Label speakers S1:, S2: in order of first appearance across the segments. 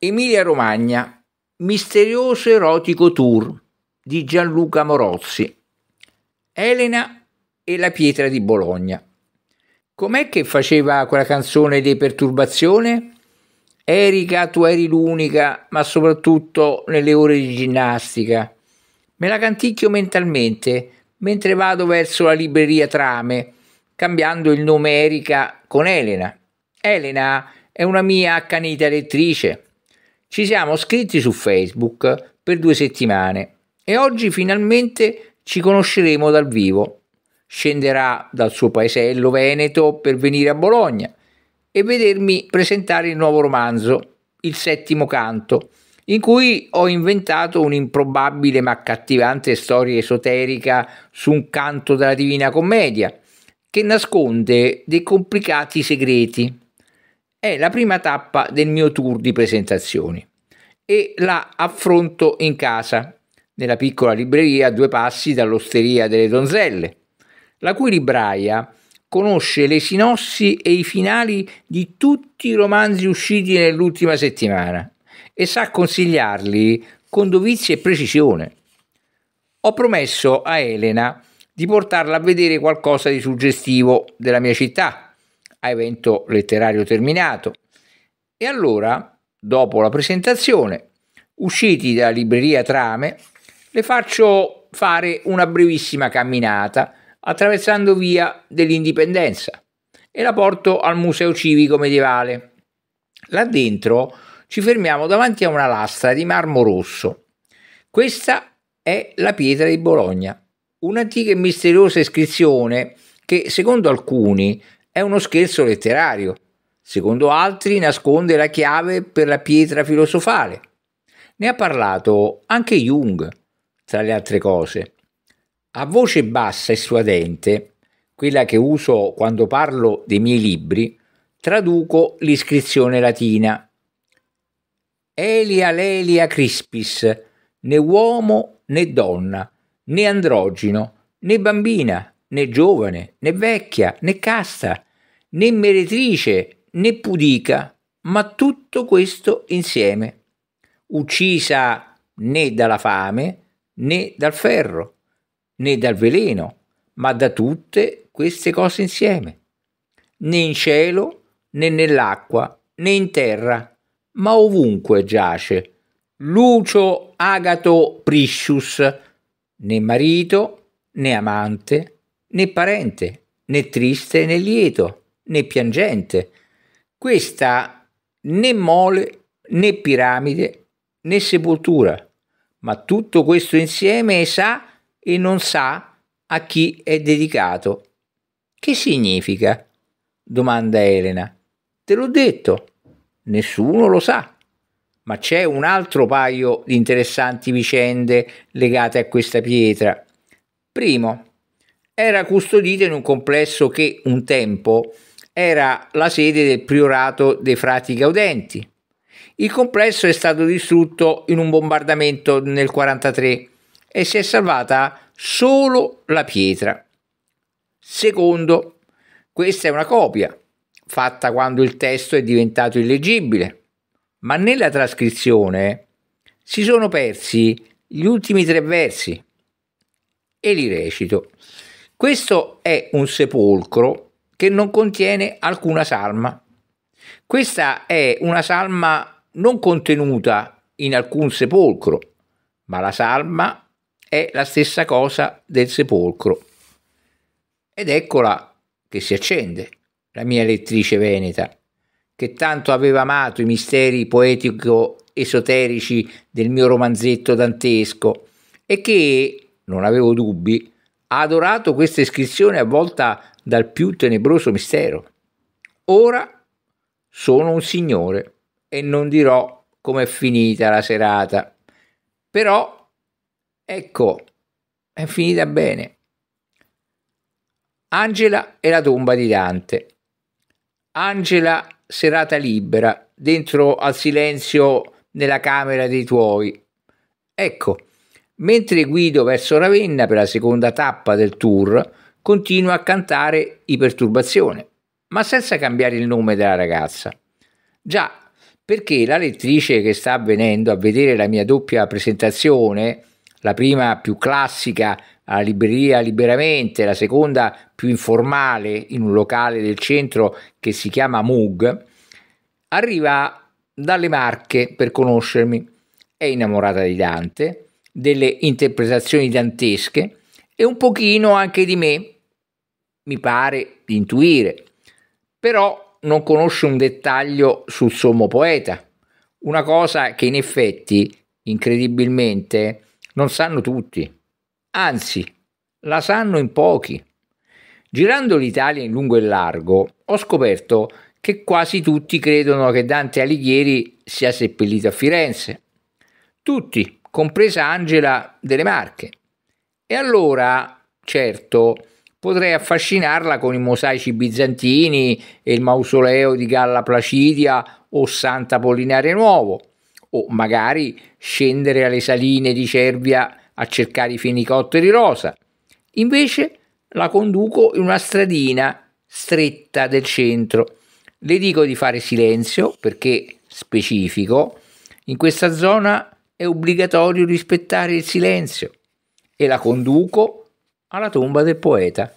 S1: Emilia Romagna, misterioso erotico tour di Gianluca Morozzi, Elena e la pietra di Bologna. Com'è che faceva quella canzone di Perturbazione? Erika, tu eri l'unica, ma soprattutto nelle ore di ginnastica. Me la canticchio mentalmente mentre vado verso la libreria Trame, cambiando il nome Erika con Elena. Elena è una mia accanita lettrice ci siamo scritti su Facebook per due settimane e oggi finalmente ci conosceremo dal vivo. Scenderà dal suo paesello veneto per venire a Bologna e vedermi presentare il nuovo romanzo, Il settimo canto, in cui ho inventato un'improbabile ma accattivante storia esoterica su un canto della Divina Commedia, che nasconde dei complicati segreti. È la prima tappa del mio tour di presentazioni e la affronto in casa, nella piccola libreria a due passi dall'Osteria delle Donzelle, la cui libraia conosce le sinossi e i finali di tutti i romanzi usciti nell'ultima settimana e sa consigliarli con dovizia e precisione. Ho promesso a Elena di portarla a vedere qualcosa di suggestivo della mia città a evento letterario terminato. E allora, dopo la presentazione, usciti dalla libreria Trame, le faccio fare una brevissima camminata attraversando via dell'Indipendenza e la porto al Museo Civico Medievale. Là dentro ci fermiamo davanti a una lastra di marmo rosso. Questa è la pietra di Bologna, un'antica e misteriosa iscrizione che, secondo alcuni, è uno scherzo letterario. Secondo altri nasconde la chiave per la pietra filosofale. Ne ha parlato anche Jung, tra le altre cose. A voce bassa e suadente, quella che uso quando parlo dei miei libri, traduco l'iscrizione latina. Elia lelia crispis, né uomo né donna, né androgino, né bambina, né giovane, né vecchia, né casta, né meretrice né pudica, ma tutto questo insieme, uccisa né dalla fame né dal ferro né dal veleno, ma da tutte queste cose insieme, né in cielo né nell'acqua né in terra, ma ovunque giace. Lucio Agato Priscius, né marito né amante né parente né triste né lieto né piangente. Questa né mole né piramide né sepoltura, ma tutto questo insieme sa e non sa a chi è dedicato. Che significa? domanda Elena. Te l'ho detto, nessuno lo sa. Ma c'è un altro paio di interessanti vicende legate a questa pietra. Primo, era custodita in un complesso che un tempo era la sede del priorato dei frati gaudenti. Il complesso è stato distrutto in un bombardamento nel 1943 e si è salvata solo la pietra. Secondo, questa è una copia, fatta quando il testo è diventato illeggibile, ma nella trascrizione si sono persi gli ultimi tre versi e li recito. Questo è un sepolcro che non contiene alcuna salma. Questa è una salma non contenuta in alcun sepolcro, ma la salma è la stessa cosa del sepolcro. Ed eccola che si accende, la mia lettrice veneta, che tanto aveva amato i misteri poetico-esoterici del mio romanzetto dantesco e che, non avevo dubbi, ha adorato questa iscrizione avvolta dal più tenebroso mistero. Ora sono un signore e non dirò com'è finita la serata, però ecco, è finita bene. Angela e la tomba di Dante. Angela serata libera, dentro al silenzio nella camera dei tuoi. Ecco, mentre guido verso Ravenna per la seconda tappa del tour, continua a cantare Iperturbazione, ma senza cambiare il nome della ragazza. Già, perché la lettrice che sta venendo a vedere la mia doppia presentazione, la prima più classica alla libreria Liberamente, la seconda più informale in un locale del centro che si chiama Mug, arriva dalle Marche per conoscermi. È innamorata di Dante, delle interpretazioni dantesche e un pochino anche di me, mi pare di intuire, però non conosce un dettaglio sul sommo poeta, una cosa che in effetti, incredibilmente, non sanno tutti, anzi, la sanno in pochi. Girando l'Italia in lungo e largo, ho scoperto che quasi tutti credono che Dante Alighieri sia seppellito a Firenze. Tutti, compresa Angela delle Marche. E allora, certo, potrei affascinarla con i mosaici bizantini e il mausoleo di Galla Placidia o Santa Polinare Nuovo, o magari scendere alle saline di Cervia a cercare i fenicotteri rosa. Invece la conduco in una stradina stretta del centro. Le dico di fare silenzio perché specifico, in questa zona è obbligatorio rispettare il silenzio e la conduco alla tomba del poeta.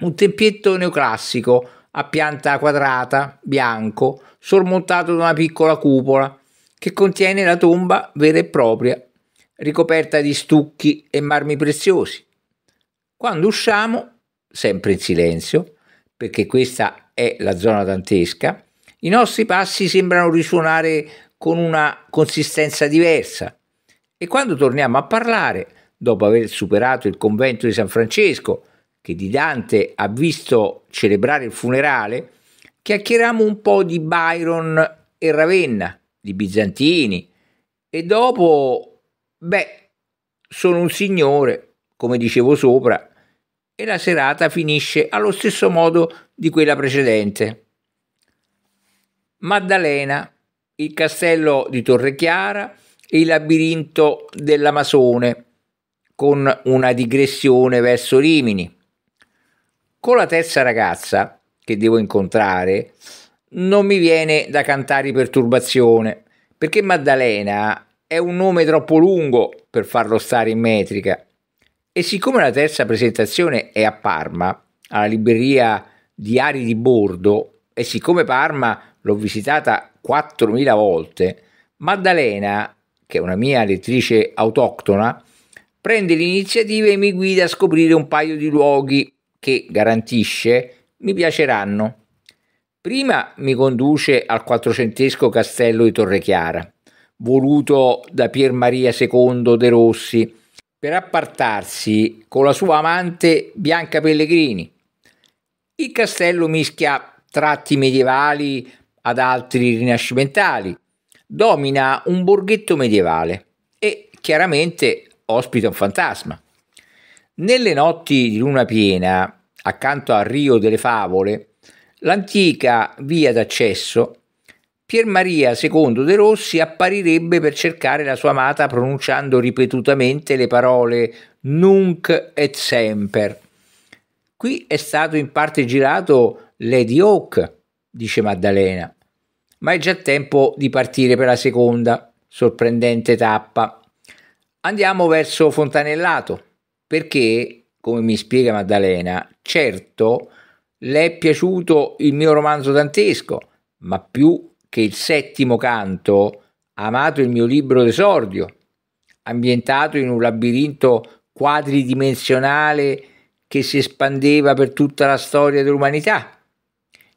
S1: Un tempietto neoclassico a pianta quadrata, bianco, sormontato da una piccola cupola che contiene la tomba vera e propria, ricoperta di stucchi e marmi preziosi. Quando usciamo, sempre in silenzio, perché questa è la zona dantesca, i nostri passi sembrano risuonare con una consistenza diversa e quando torniamo a parlare dopo aver superato il convento di San Francesco, che di Dante ha visto celebrare il funerale, chiacchieriamo un po' di Byron e Ravenna, di Bizantini, e dopo, beh, sono un signore, come dicevo sopra, e la serata finisce allo stesso modo di quella precedente. Maddalena, il castello di Torre Chiara e il labirinto dell'Amasone, con una digressione verso Rimini. Con la terza ragazza che devo incontrare non mi viene da cantare perturbazione, perché Maddalena è un nome troppo lungo per farlo stare in metrica. E siccome la terza presentazione è a Parma, alla libreria di Ari di Bordo, e siccome Parma l'ho visitata 4.000 volte, Maddalena, che è una mia lettrice autoctona, prende l'iniziativa e mi guida a scoprire un paio di luoghi che, garantisce, mi piaceranno. Prima mi conduce al quattrocentesco castello di Torrechiara, voluto da Pier Maria II De Rossi, per appartarsi con la sua amante Bianca Pellegrini. Il castello mischia tratti medievali ad altri rinascimentali, domina un borghetto medievale e chiaramente ospita un fantasma. Nelle notti di luna piena, accanto al Rio delle Favole, l'antica via d'accesso, Pier Maria II De Rossi apparirebbe per cercare la sua amata pronunciando ripetutamente le parole nunc et semper. Qui è stato in parte girato Lady Oak, dice Maddalena, ma è già tempo di partire per la seconda sorprendente tappa. Andiamo verso Fontanellato, perché, come mi spiega Maddalena, certo le è piaciuto il mio romanzo dantesco, ma più che il settimo canto ha amato il mio libro d'esordio, ambientato in un labirinto quadridimensionale che si espandeva per tutta la storia dell'umanità.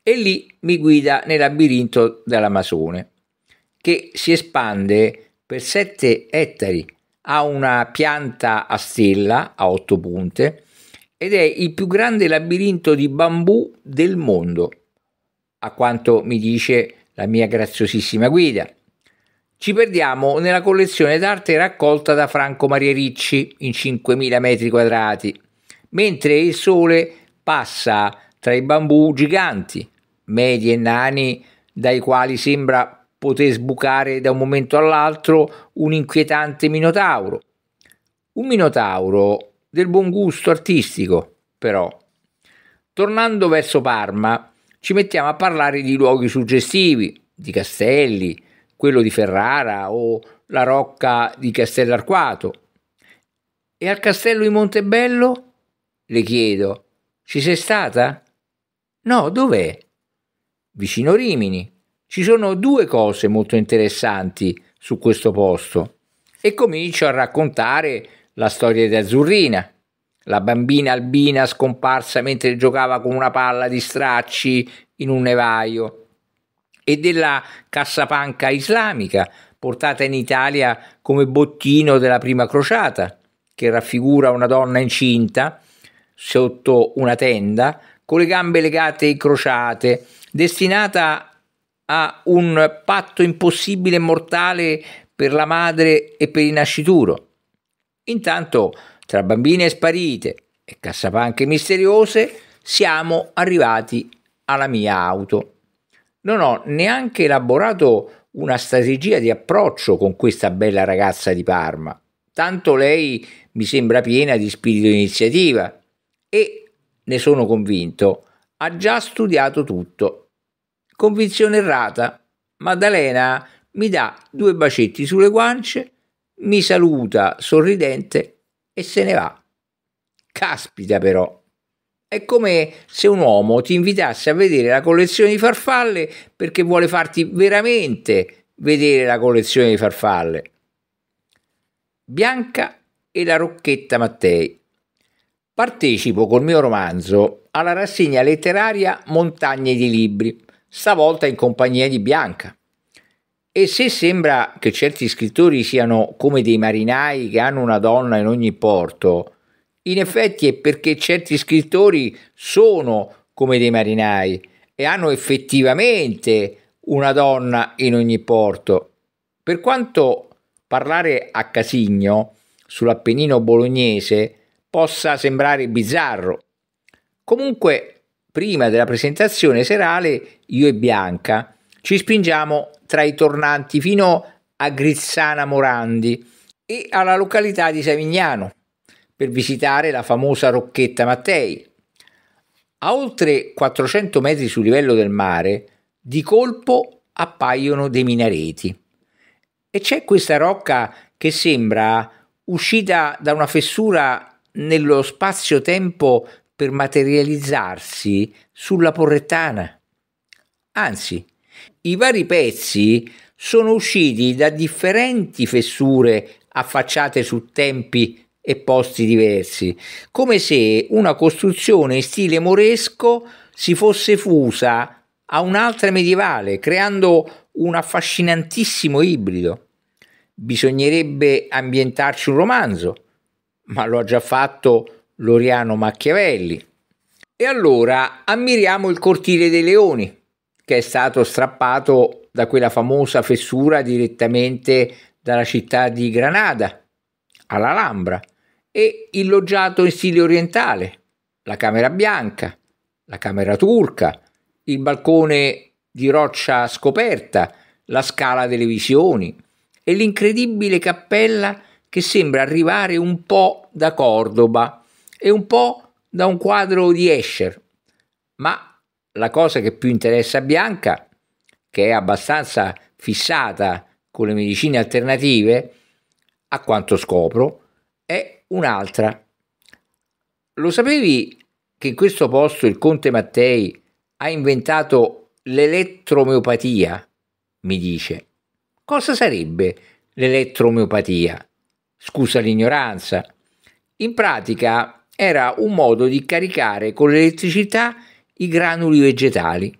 S1: E lì mi guida nel labirinto dell'Amazone, che si espande per sette ettari ha una pianta a stella a otto punte ed è il più grande labirinto di bambù del mondo, a quanto mi dice la mia graziosissima guida. Ci perdiamo nella collezione d'arte raccolta da Franco Maria Ricci in 5.000 metri quadrati, mentre il sole passa tra i bambù giganti, medi e nani, dai quali sembra poté sbucare da un momento all'altro un inquietante minotauro. Un minotauro del buon gusto artistico, però. Tornando verso Parma, ci mettiamo a parlare di luoghi suggestivi, di castelli, quello di Ferrara o la rocca di Castellarquato. E al castello di Montebello? Le chiedo, ci sei stata? No, dov'è? Vicino Rimini. Ci sono due cose molto interessanti su questo posto e comincio a raccontare la storia di Azzurrina, la bambina albina scomparsa mentre giocava con una palla di stracci in un nevaio, e della cassapanca islamica portata in Italia come bottino della prima crociata, che raffigura una donna incinta sotto una tenda con le gambe legate e crociate, destinata a un patto impossibile e mortale per la madre e per il nascituro. Intanto, tra bambine sparite e cassapanche misteriose, siamo arrivati alla mia auto. Non ho neanche elaborato una strategia di approccio con questa bella ragazza di Parma. Tanto lei mi sembra piena di spirito di iniziativa e, ne sono convinto, ha già studiato tutto Convinzione errata. Maddalena mi dà due bacetti sulle guance, mi saluta sorridente e se ne va. Caspita però. È come se un uomo ti invitasse a vedere la collezione di farfalle perché vuole farti veramente vedere la collezione di farfalle. Bianca e la Rocchetta Mattei. Partecipo col mio romanzo alla rassegna letteraria Montagne di Libri, stavolta in compagnia di Bianca. E se sembra che certi scrittori siano come dei marinai che hanno una donna in ogni porto, in effetti è perché certi scrittori sono come dei marinai e hanno effettivamente una donna in ogni porto. Per quanto parlare a Casigno sull'Appennino bolognese possa sembrare bizzarro, comunque prima della presentazione serale, io e Bianca ci spingiamo tra i tornanti fino a Grizzana Morandi e alla località di Savignano per visitare la famosa Rocchetta Mattei. A oltre 400 metri sul livello del mare, di colpo appaiono dei minareti e c'è questa rocca che sembra uscita da una fessura nello spazio-tempo per materializzarsi sulla porrettana. Anzi, i vari pezzi sono usciti da differenti fessure affacciate su tempi e posti diversi, come se una costruzione in stile moresco si fosse fusa a un'altra medievale, creando un affascinantissimo ibrido. Bisognerebbe ambientarci un romanzo, ma lo ha già fatto Loriano Machiavelli. E allora ammiriamo il cortile dei leoni, che è stato strappato da quella famosa fessura direttamente dalla città di Granada, all'Alhambra, e il loggiato in stile orientale, la camera bianca, la camera turca, il balcone di roccia scoperta, la scala delle visioni e l'incredibile cappella che sembra arrivare un po' da Cordoba e un po' da un quadro di Escher. Ma la cosa che più interessa a Bianca, che è abbastanza fissata con le medicine alternative, a quanto scopro, è un'altra. Lo sapevi che in questo posto il conte Mattei ha inventato l'elettromeopatia? mi dice. Cosa sarebbe l'elettromeopatia? Scusa l'ignoranza. In pratica era un modo di caricare con l'elettricità i granuli vegetali.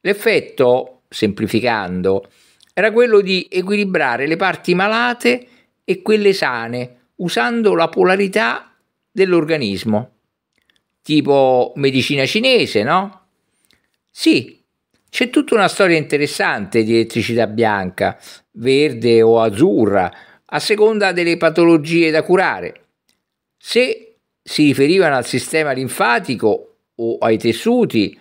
S1: L'effetto, semplificando, era quello di equilibrare le parti malate e quelle sane usando la polarità dell'organismo. Tipo medicina cinese, no? Sì, c'è tutta una storia interessante di elettricità bianca, verde o azzurra, a seconda delle patologie da curare. Se si riferivano al sistema linfatico o ai tessuti,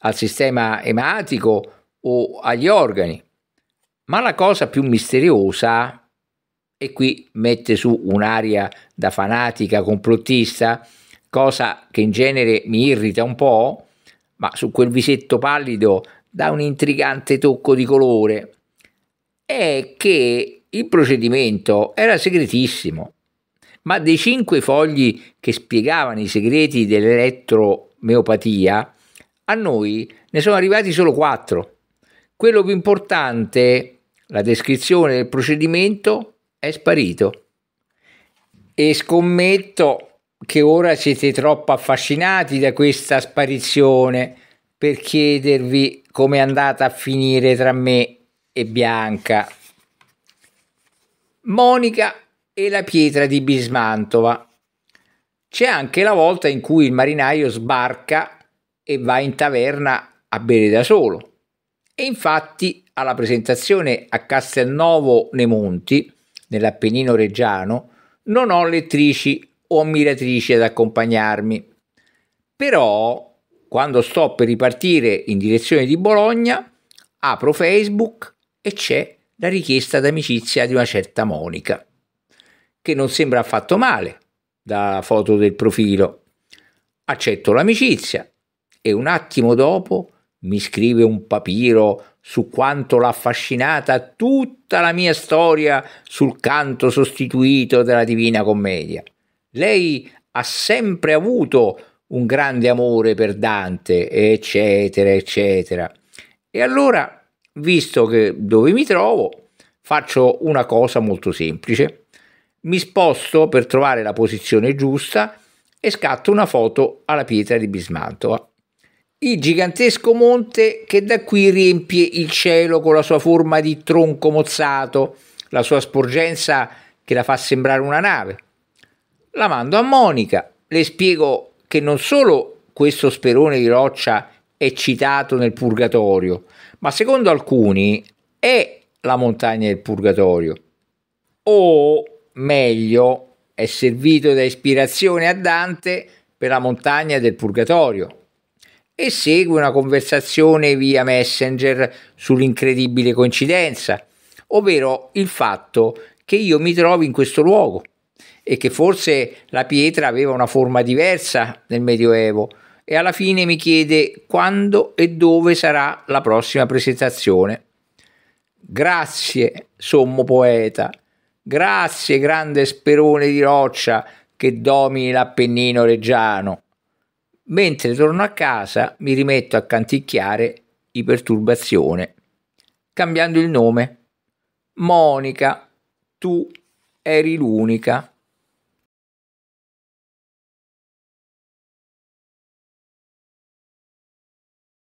S1: al sistema ematico o agli organi. Ma la cosa più misteriosa, e qui mette su un'aria da fanatica complottista, cosa che in genere mi irrita un po', ma su quel visetto pallido dà un intrigante tocco di colore, è che il procedimento era segretissimo ma dei cinque fogli che spiegavano i segreti dell'elettromeopatia, a noi ne sono arrivati solo quattro. Quello più importante, la descrizione del procedimento, è sparito. E scommetto che ora siete troppo affascinati da questa sparizione per chiedervi come è andata a finire tra me e Bianca. Monica e la pietra di Bismantova. C'è anche la volta in cui il marinaio sbarca e va in taverna a bere da solo. E infatti alla presentazione a Castelnuovo nei Monti, nell'Appennino Reggiano, non ho lettrici o ammiratrici ad accompagnarmi. Però, quando sto per ripartire in direzione di Bologna, apro Facebook e c'è la richiesta d'amicizia di una certa Monica che non sembra affatto male, da foto del profilo. Accetto l'amicizia e un attimo dopo mi scrive un papiro su quanto l'ha affascinata tutta la mia storia sul canto sostituito della Divina Commedia. Lei ha sempre avuto un grande amore per Dante, eccetera, eccetera. E allora, visto che dove mi trovo, faccio una cosa molto semplice mi sposto per trovare la posizione giusta e scatto una foto alla pietra di Bismantova. Il gigantesco monte che da qui riempie il cielo con la sua forma di tronco mozzato, la sua sporgenza che la fa sembrare una nave. La mando a Monica, le spiego che non solo questo sperone di roccia è citato nel Purgatorio, ma secondo alcuni è la montagna del Purgatorio. O meglio è servito da ispirazione a Dante per la montagna del Purgatorio e segue una conversazione via Messenger sull'incredibile coincidenza, ovvero il fatto che io mi trovi in questo luogo e che forse la pietra aveva una forma diversa nel Medioevo e alla fine mi chiede quando e dove sarà la prossima presentazione. Grazie, sommo poeta, Grazie, grande sperone di roccia che domini l'Appennino reggiano. Mentre torno a casa mi rimetto a canticchiare Iperturbazione, cambiando il nome. Monica, tu eri l'unica.